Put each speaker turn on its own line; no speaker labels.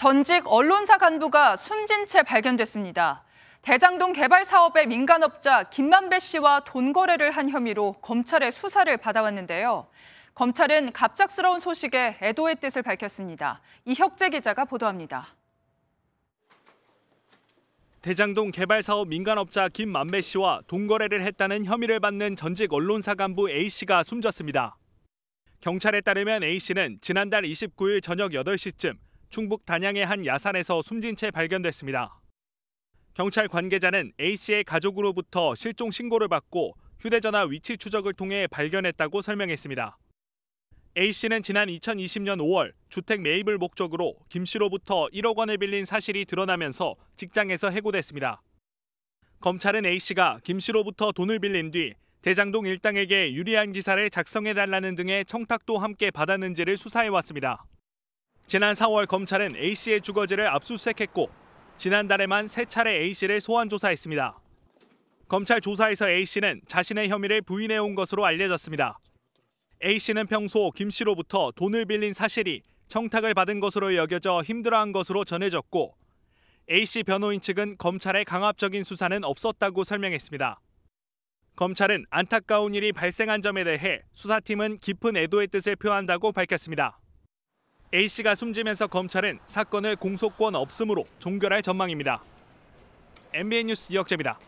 전직 언론사 간부가 숨진 채 발견됐습니다. 대장동 개발 사업의 민간업자 김만배 씨와 돈 거래를 한 혐의로 검찰의 수사를 받아왔는데요. 검찰은 갑작스러운 소식에 애도의 뜻을 밝혔습니다. 이혁재 기자가 보도합니다.
대장동 개발 사업 민간업자 김만배 씨와 돈 거래를 했다는 혐의를 받는 전직 언론사 간부 A 씨가 숨졌습니다. 경찰에 따르면 A 씨는 지난달 29일 저녁 8시쯤 충북 단양의 한 야산에서 숨진 채 발견됐습니다. 경찰 관계자는 A씨의 가족으로부터 실종 신고를 받고 휴대전화 위치 추적을 통해 발견했다고 설명했습니다. A씨는 지난 2020년 5월 주택 매입을 목적으로 김씨로부터 1억 원을 빌린 사실이 드러나면서 직장에서 해고됐습니다. 검찰은 A씨가 김씨로부터 돈을 빌린 뒤 대장동 일당에게 유리한 기사를 작성해달라는 등의 청탁도 함께 받았는지를 수사해왔습니다. 지난 4월 검찰은 A씨의 주거지를 압수수색했고 지난달에만 세차례 A씨를 소환조사했습니다. 검찰 조사에서 A씨는 자신의 혐의를 부인해온 것으로 알려졌습니다. A씨는 평소 김씨로부터 돈을 빌린 사실이 청탁을 받은 것으로 여겨져 힘들어한 것으로 전해졌고 A씨 변호인 측은 검찰의 강압적인 수사는 없었다고 설명했습니다. 검찰은 안타까운 일이 발생한 점에 대해 수사팀은 깊은 애도의 뜻을 표한다고 밝혔습니다. A씨가 숨지면서 검찰은 사건을 공소권 없음으로 종결할 전망입니다. MBN 뉴스 이혁재입니다.